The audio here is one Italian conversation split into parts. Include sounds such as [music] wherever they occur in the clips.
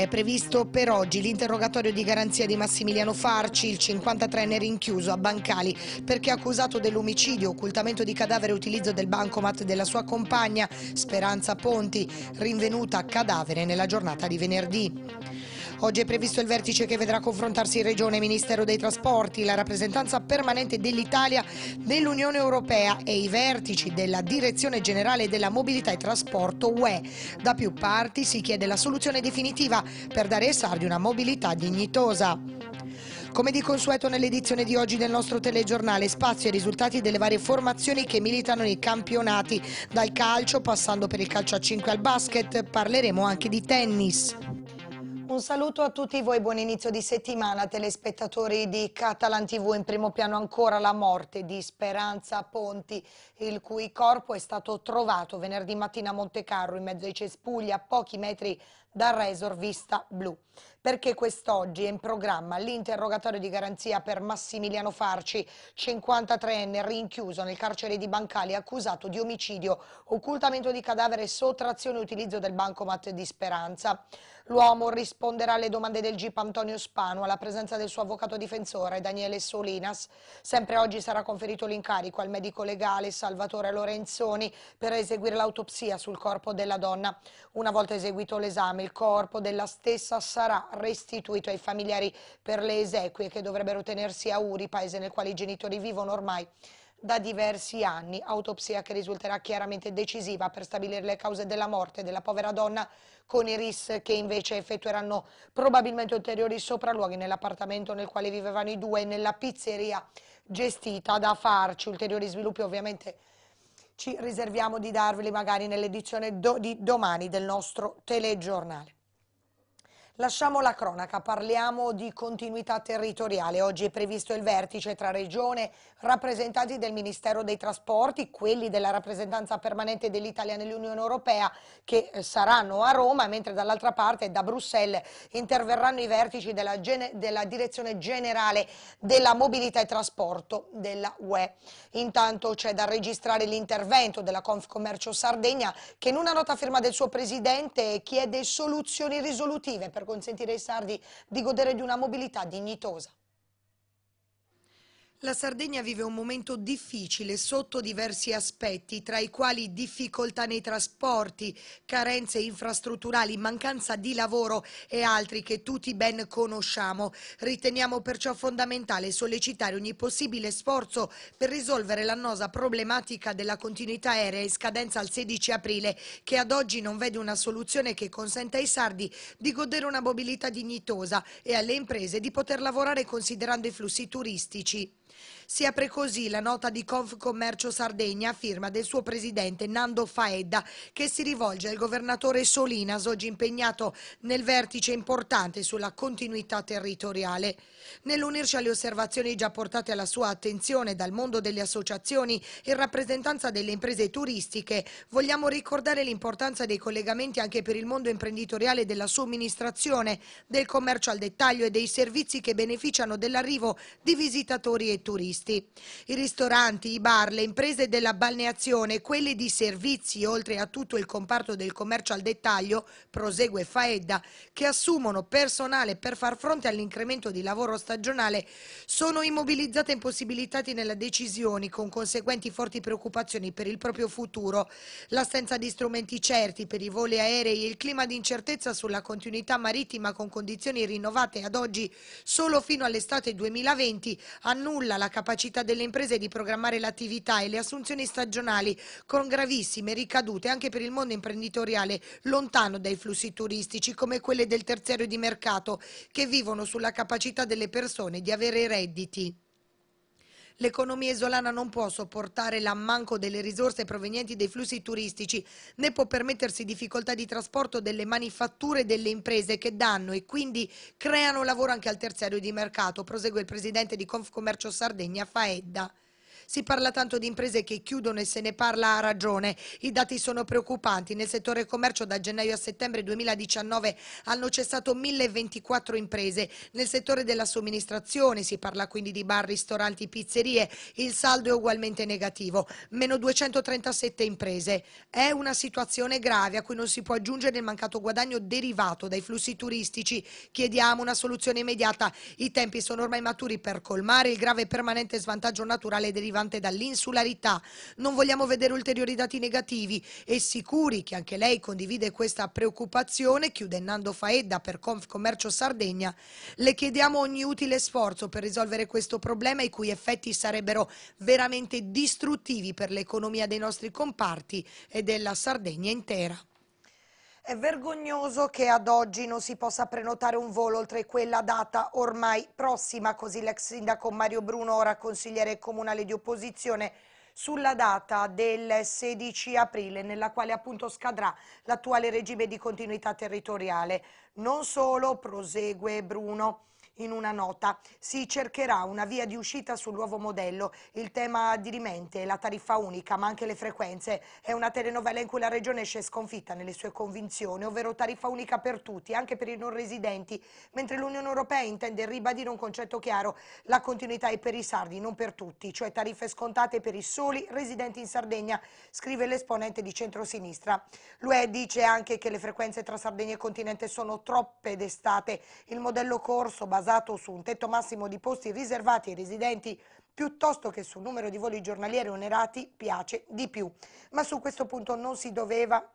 È previsto per oggi l'interrogatorio di garanzia di Massimiliano Farci, il 53enne rinchiuso a Bancali, perché accusato dell'omicidio, occultamento di cadavere e utilizzo del bancomat della sua compagna Speranza Ponti, rinvenuta cadavere nella giornata di venerdì. Oggi è previsto il vertice che vedrà confrontarsi in Regione Ministero dei Trasporti, la rappresentanza permanente dell'Italia nell'Unione Europea e i vertici della Direzione Generale della Mobilità e Trasporto UE. Da più parti si chiede la soluzione definitiva per dare ai sardi una mobilità dignitosa. Come di consueto nell'edizione di oggi del nostro telegiornale, spazio ai risultati delle varie formazioni che militano nei campionati. Dal calcio, passando per il calcio a 5 al basket, parleremo anche di tennis. Un saluto a tutti voi, buon inizio di settimana, telespettatori di Catalan TV. In primo piano ancora la morte di Speranza Ponti, il cui corpo è stato trovato venerdì mattina a Montecarro in mezzo ai cespugli a pochi metri dal Resor Vista Blu, perché quest'oggi è in programma l'interrogatorio di garanzia per Massimiliano Farci, 53enne rinchiuso nel carcere di Bancali, accusato di omicidio, occultamento di cadavere e sottrazione e utilizzo del bancomat di Speranza. L'uomo risponderà alle domande del GIP Antonio Spano alla presenza del suo avvocato difensore Daniele Solinas. Sempre oggi sarà conferito l'incarico al medico legale Salvatore Lorenzoni per eseguire l'autopsia sul corpo della donna. Una volta eseguito l'esame Roma, il corpo della stessa sarà restituito ai familiari per le esequie che dovrebbero tenersi a Uri, paese nel quale i genitori vivono ormai da diversi anni, autopsia che risulterà chiaramente decisiva per stabilire le cause della morte della povera donna, con i RIS che invece effettueranno probabilmente ulteriori sopralluoghi nell'appartamento nel quale vivevano i due e nella pizzeria gestita da Farci. Ulteriori sviluppi ovviamente ci riserviamo di darveli magari nell'edizione do di domani del nostro telegiornale. Lasciamo la cronaca, parliamo di continuità territoriale. Oggi è previsto il vertice tra Regione, rappresentanti del Ministero dei Trasporti, quelli della rappresentanza permanente dell'Italia nell'Unione Europea che eh, saranno a Roma, mentre dall'altra parte da Bruxelles interverranno i vertici della, della Direzione Generale della Mobilità e Trasporto della UE. Intanto c'è da registrare l'intervento della Confcommercio Sardegna che in una nota firma del suo Presidente chiede soluzioni risolutive per consentire ai sardi di godere di una mobilità dignitosa. La Sardegna vive un momento difficile sotto diversi aspetti, tra i quali difficoltà nei trasporti, carenze infrastrutturali, mancanza di lavoro e altri che tutti ben conosciamo. Riteniamo perciò fondamentale sollecitare ogni possibile sforzo per risolvere l'annosa problematica della continuità aerea in scadenza al 16 aprile, che ad oggi non vede una soluzione che consenta ai sardi di godere una mobilità dignitosa e alle imprese di poter lavorare considerando i flussi turistici. Si apre così la nota di Confcommercio Sardegna a firma del suo presidente Nando Faedda che si rivolge al governatore Solinas oggi impegnato nel vertice importante sulla continuità territoriale. Nell'unirsi alle osservazioni già portate alla sua attenzione dal mondo delle associazioni in rappresentanza delle imprese turistiche, vogliamo ricordare l'importanza dei collegamenti anche per il mondo imprenditoriale della somministrazione, del commercio al dettaglio e dei servizi che beneficiano dell'arrivo di visitatori e turisti professionisti. I ristoranti, i bar, le imprese della balneazione, quelle di servizi, oltre a tutto il comparto del commercio al dettaglio, prosegue Faedda, che assumono personale per far fronte all'incremento di lavoro stagionale, sono immobilizzate e impossibilitate nelle decisioni, con conseguenti forti preoccupazioni per il proprio futuro. L'assenza di strumenti certi per i voli aerei e il clima di incertezza sulla continuità marittima con condizioni rinnovate ad oggi solo fino all'estate 2020 annulla la capacità capacità delle imprese di programmare l'attività e le assunzioni stagionali, con gravissime ricadute anche per il mondo imprenditoriale lontano dai flussi turistici, come quelle del terziario di mercato, che vivono sulla capacità delle persone di avere redditi. L'economia isolana non può sopportare l'ammanco delle risorse provenienti dai flussi turistici, né può permettersi difficoltà di trasporto delle manifatture e delle imprese che danno e quindi creano lavoro anche al terziario di mercato, prosegue il presidente di Confcommercio Sardegna Faedda. Si parla tanto di imprese che chiudono e se ne parla a ragione. I dati sono preoccupanti. Nel settore commercio da gennaio a settembre 2019 hanno cessato 1024 imprese. Nel settore della somministrazione si parla quindi di bar, ristoranti, pizzerie. Il saldo è ugualmente negativo, meno 237 imprese. È una situazione grave a cui non si può aggiungere il mancato guadagno derivato dai flussi turistici. Chiediamo una soluzione immediata. I tempi sono ormai maturi per colmare il grave e permanente svantaggio naturale derivato derivante dall'insularità. Non vogliamo vedere ulteriori dati negativi e sicuri che anche lei condivide questa preoccupazione, chiude Nando Faedda per Confcommercio Sardegna, le chiediamo ogni utile sforzo per risolvere questo problema i cui effetti sarebbero veramente distruttivi per l'economia dei nostri comparti e della Sardegna intera. È vergognoso che ad oggi non si possa prenotare un volo oltre quella data ormai prossima, così l'ex sindaco Mario Bruno, ora consigliere comunale di opposizione, sulla data del 16 aprile nella quale appunto scadrà l'attuale regime di continuità territoriale. Non solo, prosegue Bruno, in una nota. Si cercherà una via di uscita sul nuovo modello. Il tema dirimente è la tariffa unica, ma anche le frequenze. È una telenovela in cui la regione esce sconfitta nelle sue convinzioni, ovvero tariffa unica per tutti, anche per i non residenti, mentre l'Unione Europea intende ribadire un concetto chiaro. La continuità è per i sardi, non per tutti, cioè tariffe scontate per i soli residenti in Sardegna, scrive l'esponente di centrosinistra. L'UE dice anche che le frequenze tra Sardegna e continente sono troppe d'estate. Il modello corso basato basato su un tetto massimo di posti riservati ai residenti piuttosto che sul numero di voli giornalieri onerati piace di più. Ma su questo punto non si doveva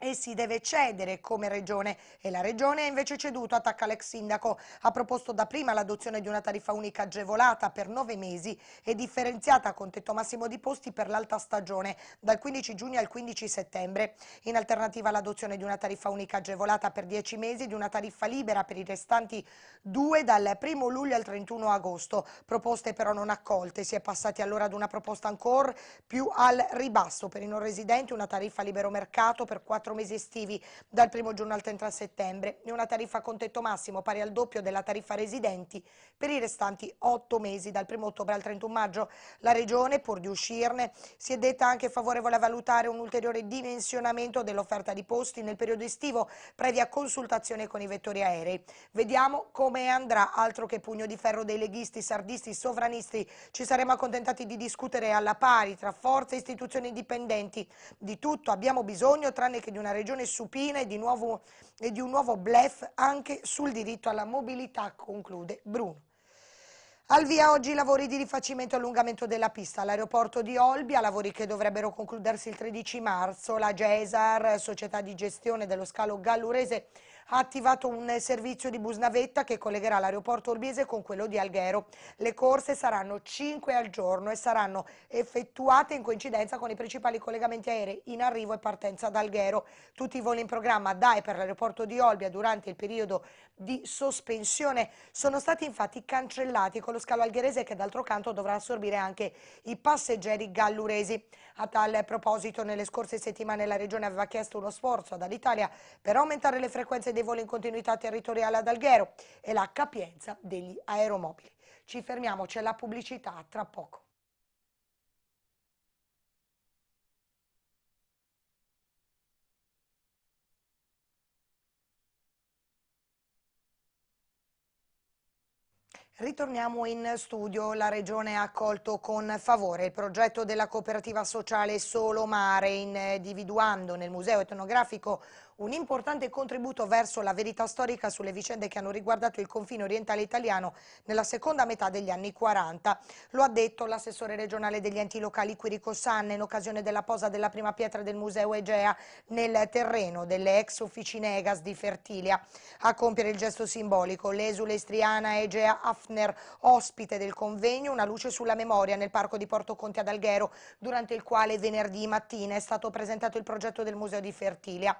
e si deve cedere come regione e la regione ha invece ceduto, attacca l'ex sindaco. Ha proposto da prima l'adozione di una tariffa unica agevolata per nove mesi e differenziata con tetto massimo di posti per l'alta stagione dal 15 giugno al 15 settembre. In alternativa all'adozione di una tariffa unica agevolata per dieci mesi e di una tariffa libera per i restanti due dal 1 luglio al 31 agosto. Proposte però non accolte, si è passati allora ad una proposta ancora più al ribasso per i non residenti, una tariffa libero mercato per quattro quattro mesi estivi dal 1 giugno al 30 settembre e una tariffa con tetto massimo pari al doppio della tariffa residenti per i restanti otto mesi dal 1 ottobre al 31 maggio. La Regione, pur di uscirne, si è detta anche favorevole a valutare un ulteriore dimensionamento dell'offerta di posti nel periodo estivo previa consultazione con i vettori aerei. Vediamo come andrà altro che pugno di ferro dei leghisti, sardisti, sovranisti. Ci saremo accontentati di discutere alla pari tra forze e istituzioni indipendenti. Di tutto abbiamo bisogno tranne che di di una regione supina e di, nuovo, e di un nuovo blef anche sul diritto alla mobilità, conclude Bruno. Al via oggi i lavori di rifacimento e allungamento della pista all'aeroporto di Olbia, lavori che dovrebbero concludersi il 13 marzo. La GESAR, società di gestione dello scalo gallurese, ha attivato un servizio di bus navetta che collegherà l'aeroporto Olbiese con quello di Alghero. Le corse saranno 5 al giorno e saranno effettuate in coincidenza con i principali collegamenti aerei in arrivo e partenza da Alghero. Tutti i voli in programma da e per l'aeroporto di Olbia durante il periodo di sospensione sono stati infatti cancellati con lo scalo algherese che d'altro canto dovrà assorbire anche i passeggeri galluresi. A tal proposito nelle scorse settimane la Regione aveva chiesto uno sforzo ad Alitalia per aumentare le frequenze dei voli in continuità territoriale ad Alghero e la capienza degli aeromobili. Ci fermiamo, c'è la pubblicità tra poco. Ritorniamo in studio. La Regione ha accolto con favore il progetto della cooperativa sociale Solo Mare, individuando nel Museo etnografico un importante contributo verso la verità storica sulle vicende che hanno riguardato il confine orientale italiano nella seconda metà degli anni 40. Lo ha detto l'assessore regionale degli enti locali Quirico Sanne in occasione della posa della prima pietra del Museo Egea nel terreno delle ex officine Egas di Fertilia. A compiere il gesto simbolico l'esule istriana Egea Hafner, ospite del convegno Una luce sulla memoria nel parco di Porto Conti ad Alghero, durante il quale venerdì mattina è stato presentato il progetto del Museo di Fertilia.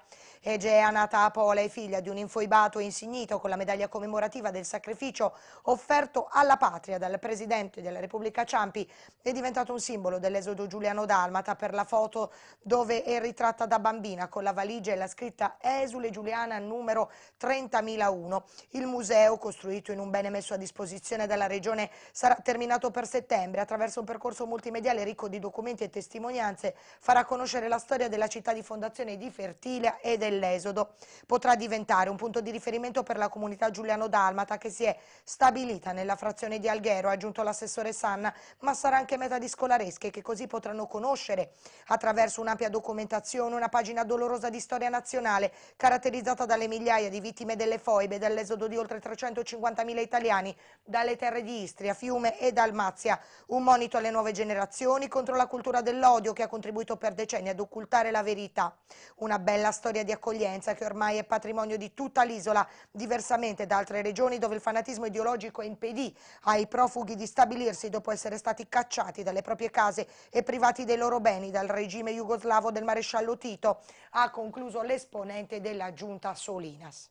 Egea, nata a Pola, e figlia di un infoibato e insignito con la medaglia commemorativa del sacrificio offerto alla patria dal presidente della Repubblica Ciampi, è diventato un simbolo dell'esodo Giuliano Dalmata per la foto dove è ritratta da bambina con la valigia e la scritta Esule Giuliana numero 30.001. Il museo, costruito in un bene messo a disposizione dalla Regione, sarà terminato per settembre attraverso un percorso multimediale ricco di documenti e testimonianze, farà conoscere la storia della città di fondazione di Fertilia e del dell'esodo. Potrà diventare un punto di riferimento per la comunità giuliano-dalmata che si è stabilita nella frazione di Alghero, ha aggiunto l'assessore Sanna, ma sarà anche meta di scolaresche che così potranno conoscere attraverso un'ampia documentazione una pagina dolorosa di storia nazionale caratterizzata dalle migliaia di vittime delle foibe e dall'esodo di oltre 350.000 italiani dalle terre di Istria, Fiume e Dalmazia. Un monito alle nuove generazioni contro la cultura dell'odio che ha contribuito per decenni ad occultare la verità. Una bella storia di accoglienza accoglienza che ormai è patrimonio di tutta l'isola, diversamente da altre regioni dove il fanatismo ideologico impedì ai profughi di stabilirsi dopo essere stati cacciati dalle proprie case e privati dei loro beni dal regime jugoslavo del maresciallo Tito, ha concluso l'esponente della giunta Solinas.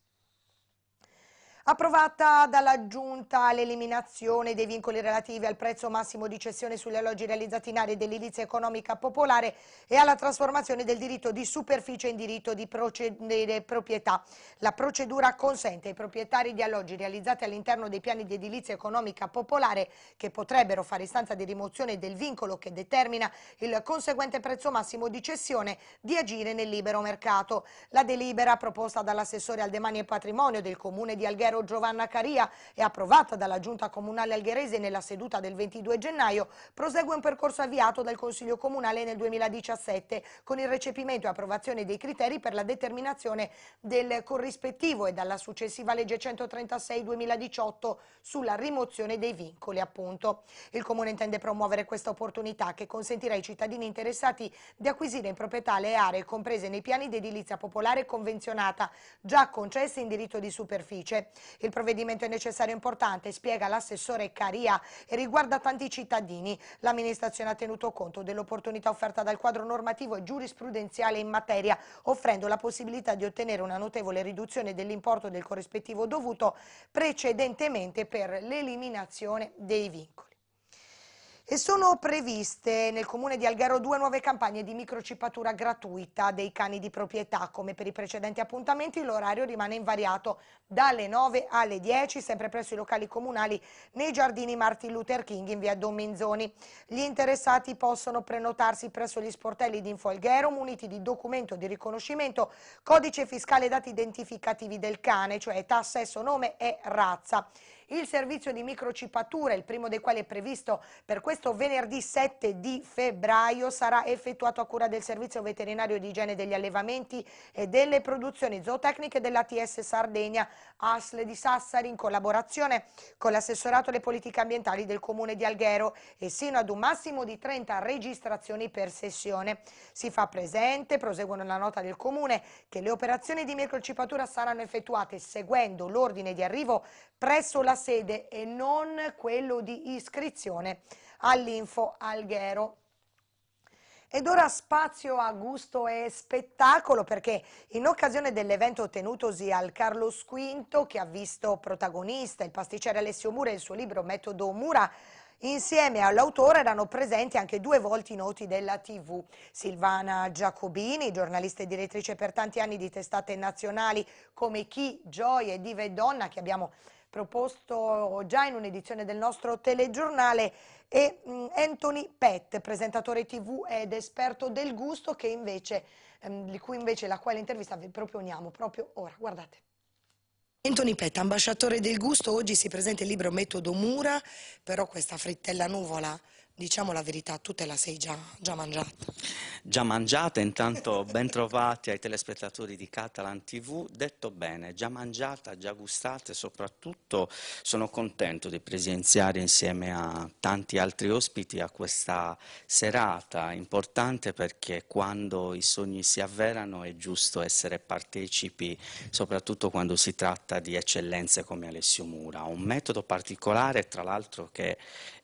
Approvata dalla Giunta l'eliminazione dei vincoli relativi al prezzo massimo di cessione sugli alloggi realizzati in aree dell'edilizia economica popolare e alla trasformazione del diritto di superficie in diritto di proprietà. La procedura consente ai proprietari di alloggi realizzati all'interno dei piani di edilizia economica popolare che potrebbero fare istanza di rimozione del vincolo che determina il conseguente prezzo massimo di cessione di agire nel libero mercato. La delibera proposta dall'assessore al demani e patrimonio del comune di Alghero numero Giovanna Caria e approvata dalla Giunta Comunale Algherese nella seduta del 22 gennaio, prosegue un percorso avviato dal Consiglio Comunale nel 2017 con il recepimento e approvazione dei criteri per la determinazione del corrispettivo e dalla successiva legge 136-2018 sulla rimozione dei vincoli appunto. Il Comune intende promuovere questa opportunità che consentirà ai cittadini interessati di acquisire in proprietà le aree comprese nei piani di edilizia popolare convenzionata già concesse in diritto di superficie. Il provvedimento è necessario e importante, spiega l'assessore Caria, e riguarda tanti cittadini. L'amministrazione ha tenuto conto dell'opportunità offerta dal quadro normativo e giurisprudenziale in materia, offrendo la possibilità di ottenere una notevole riduzione dell'importo del corrispettivo dovuto precedentemente per l'eliminazione dei vincoli. E sono previste nel comune di Alghero due nuove campagne di microcipatura gratuita dei cani di proprietà. Come per i precedenti appuntamenti l'orario rimane invariato dalle 9 alle 10, sempre presso i locali comunali nei giardini Martin Luther King in via Domenzoni. Gli interessati possono prenotarsi presso gli sportelli di Info Alghero muniti di documento di riconoscimento, codice fiscale e dati identificativi del cane, cioè età, sesso, nome e razza il servizio di microcipatura, il primo dei quali è previsto per questo venerdì 7 di febbraio, sarà effettuato a cura del servizio veterinario di igiene degli allevamenti e delle produzioni zootecniche dell'ATS Sardegna ASL di Sassari in collaborazione con l'assessorato alle politiche ambientali del comune di Alghero e sino ad un massimo di 30 registrazioni per sessione. Si fa presente, proseguono la nota del comune, che le operazioni di microcipatura saranno effettuate seguendo l'ordine di arrivo presso la sede e non quello di iscrizione all'Info Alghero. Ed ora spazio a gusto e spettacolo perché in occasione dell'evento tenutosi al Carlo V che ha visto protagonista il pasticcere Alessio Mura e il suo libro Metodo Mura Insieme all'autore erano presenti anche due volti noti della TV, Silvana Giacobini, giornalista e direttrice per tanti anni di testate nazionali come Chi, Gioia e Dive e Donna che abbiamo proposto già in un'edizione del nostro telegiornale, e mm, Anthony Pett, presentatore tv ed esperto del gusto, invece, ehm, di cui invece la quale intervista vi proponiamo proprio ora. Guardate. Anthony Pett, ambasciatore del gusto, oggi si presenta il libro Metodo Mura, però questa frittella nuvola diciamo la verità, tu te la sei già, già mangiata. Già mangiata, intanto [laughs] ben trovati ai telespettatori di Catalan TV. Detto bene, già mangiata, già gustata e soprattutto sono contento di presenziare insieme a tanti altri ospiti a questa serata importante perché quando i sogni si avverano è giusto essere partecipi, soprattutto quando si tratta di eccellenze come Alessio Mura. Un metodo particolare, tra l'altro, che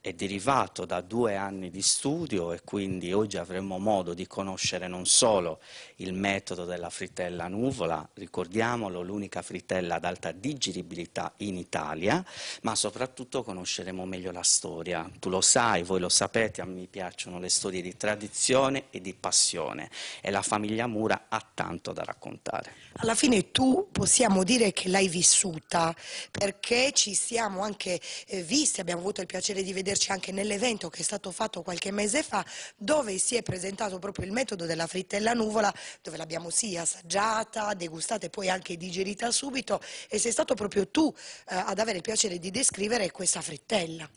è derivato da due anni di studio e quindi oggi avremo modo di conoscere non solo il metodo della frittella nuvola, ricordiamolo, l'unica frittella ad alta digeribilità in Italia, ma soprattutto conosceremo meglio la storia. Tu lo sai, voi lo sapete, a me piacciono le storie di tradizione e di passione e la famiglia Mura ha tanto da raccontare. Alla fine tu possiamo dire che l'hai vissuta perché ci siamo anche eh, visti, abbiamo avuto il piacere di vedere vederci anche nell'evento che è stato fatto qualche mese fa dove si è presentato proprio il metodo della frittella nuvola dove l'abbiamo sì assaggiata, degustata e poi anche digerita subito e sei stato proprio tu eh, ad avere il piacere di descrivere questa frittella.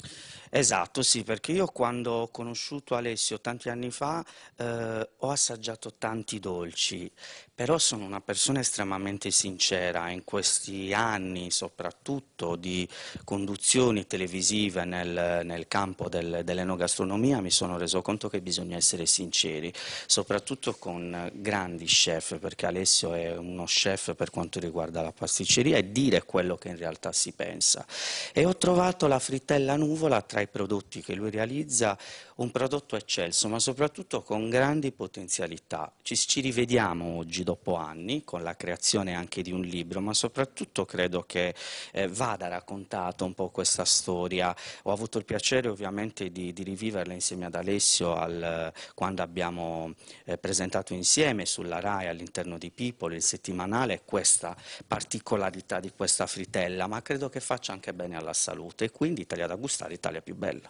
Esatto, sì, perché io quando ho conosciuto Alessio tanti anni fa eh, ho assaggiato tanti dolci, però sono una persona estremamente sincera. In questi anni, soprattutto di conduzioni televisive nel, nel campo del, dell'enogastronomia, mi sono reso conto che bisogna essere sinceri, soprattutto con grandi chef, perché Alessio è uno chef per quanto riguarda la pasticceria e dire quello che in realtà si pensa. E ho trovato la frittella nuvola tra tra i prodotti che lui realizza un prodotto eccelso, ma soprattutto con grandi potenzialità. Ci, ci rivediamo oggi dopo anni con la creazione anche di un libro, ma soprattutto credo che eh, vada raccontata un po' questa storia. Ho avuto il piacere ovviamente di, di riviverla insieme ad Alessio al, quando abbiamo eh, presentato insieme sulla RAI all'interno di People il settimanale questa particolarità di questa fritella, ma credo che faccia anche bene alla salute e quindi Italia da gustare, Italia più bella.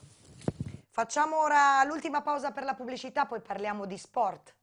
Facciamo ora l'ultima pausa per la pubblicità, poi parliamo di sport.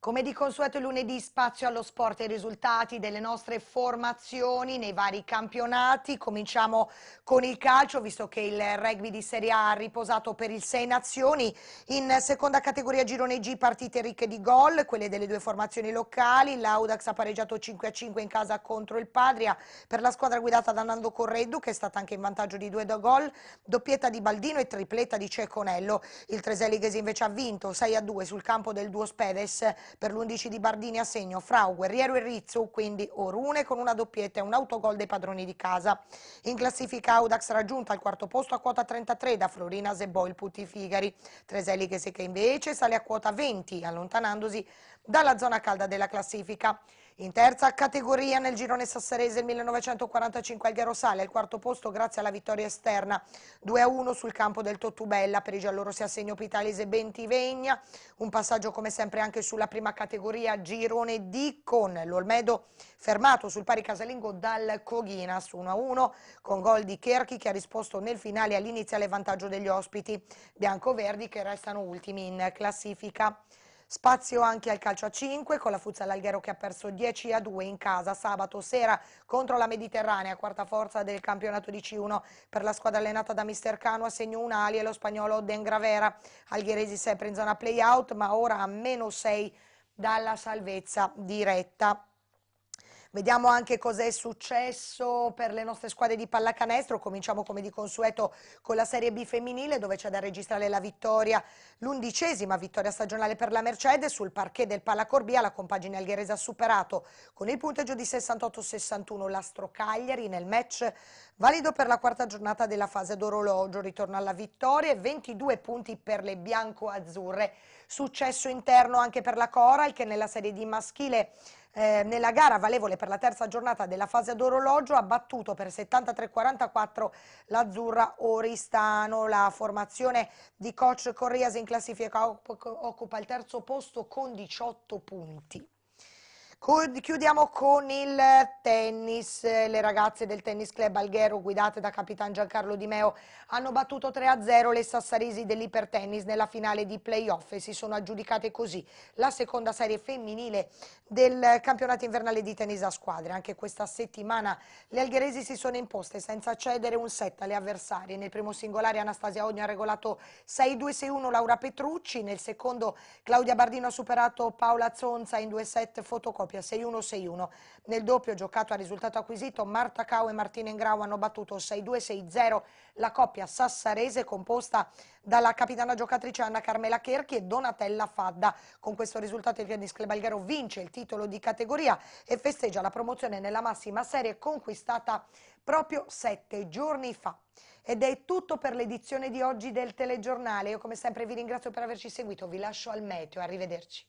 Come di consueto il lunedì spazio allo sport e ai risultati delle nostre formazioni nei vari campionati. Cominciamo con il calcio, visto che il rugby di Serie A ha riposato per il 6 Nazioni. In seconda categoria girone G partite ricche di gol, quelle delle due formazioni locali. L'Audax ha pareggiato 5-5 in casa contro il Padria per la squadra guidata da Nando Correddu che è stata anche in vantaggio di due gol, doppietta di Baldino e tripletta di Ceconello. Il Treselighese invece ha vinto 6-2 sul campo del Duo Spedes per l'11 di Bardini a segno Frau, Guerriero e Rizzo, quindi Orune con una doppietta e un autogol dei padroni di casa. In classifica Audax raggiunta al quarto posto a quota 33 da Florina Zeboi, il Putti Figari. Treselli che secca invece sale a quota 20 allontanandosi dalla zona calda della classifica. In terza categoria nel girone sassarese il 1945 Alghero sale al quarto posto grazie alla vittoria esterna 2-1 sul campo del Tottubella per i giallori si assegna Pitalese Bentivegna. Un passaggio come sempre anche sulla prima categoria girone D con l'Olmedo fermato sul pari casalingo dal Coghinas 1-1 con gol di Cherchi che ha risposto nel finale all'iniziale vantaggio degli ospiti bianco-verdi che restano ultimi in classifica. Spazio anche al calcio a 5 con la Fuzza Alghero che ha perso 10 a 2 in casa sabato sera contro la Mediterranea, quarta forza del campionato di C1 per la squadra allenata da Mister Cano a segno ali e lo spagnolo Den Gravera. Algheresi sempre in zona play-out ma ora a meno 6 dalla salvezza diretta. Vediamo anche cosa è successo per le nostre squadre di pallacanestro. Cominciamo come di consueto con la Serie B femminile dove c'è da registrare la vittoria, l'undicesima vittoria stagionale per la Mercedes sul parquet del Pallacorbia. La compagine algherese ha superato con il punteggio di 68-61 l'Astro Cagliari nel match valido per la quarta giornata della fase d'orologio. Ritorno alla vittoria e 22 punti per le bianco-azzurre. Successo interno anche per la Coral che nella Serie D maschile eh, nella gara valevole per la terza giornata della fase ad orologio ha battuto per 73-44 l'Azzurra Oristano. La formazione di coach Corrias in classifica occupa il terzo posto con 18 punti. Chiudiamo con il tennis, le ragazze del Tennis Club Alghero guidate da capitano Giancarlo Di Meo hanno battuto 3-0 le sassaresi dell'Ipertennis nella finale di playoff e si sono aggiudicate così la seconda serie femminile del campionato invernale di tennis a squadre. Anche questa settimana le algheresi si sono imposte senza cedere un set alle avversarie. Nel primo singolare Anastasia Ogni ha regolato 6-2-6-1 Laura Petrucci, nel secondo Claudia Bardino ha superato Paola Zonza in due set fotocopi propria 6-1-6-1. Nel doppio giocato a risultato acquisito Marta Cau e Martina Ingrau hanno battuto 6-2-6-0 la coppia sassarese composta dalla capitana giocatrice Anna Carmela Cherchi e Donatella Fadda. Con questo risultato il Pianis Clebalgaro vince il titolo di categoria e festeggia la promozione nella massima serie conquistata proprio sette giorni fa. Ed è tutto per l'edizione di oggi del telegiornale. Io come sempre vi ringrazio per averci seguito, vi lascio al meteo, arrivederci.